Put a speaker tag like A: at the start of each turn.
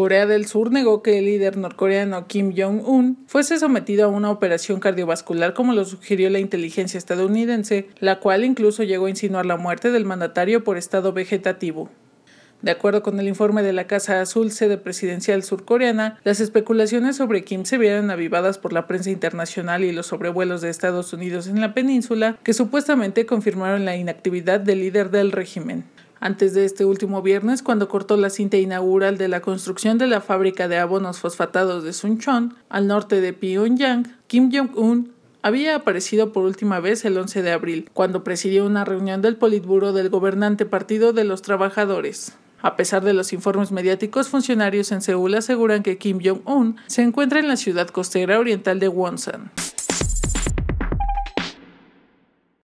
A: Corea del Sur negó que el líder norcoreano Kim Jong-un fuese sometido a una operación cardiovascular como lo sugirió la inteligencia estadounidense, la cual incluso llegó a insinuar la muerte del mandatario por estado vegetativo. De acuerdo con el informe de la Casa Azul, sede presidencial surcoreana, las especulaciones sobre Kim se vieron avivadas por la prensa internacional y los sobrevuelos de Estados Unidos en la península, que supuestamente confirmaron la inactividad del líder del régimen antes de este último viernes cuando cortó la cinta inaugural de la construcción de la fábrica de abonos fosfatados de Sunchon, al norte de Pyongyang, Kim Jong-un había aparecido por última vez el 11 de abril, cuando presidió una reunión del Politburo del gobernante Partido de los Trabajadores. A pesar de los informes mediáticos, funcionarios en Seúl aseguran que Kim Jong-un se encuentra en la ciudad costera oriental de Wonsan.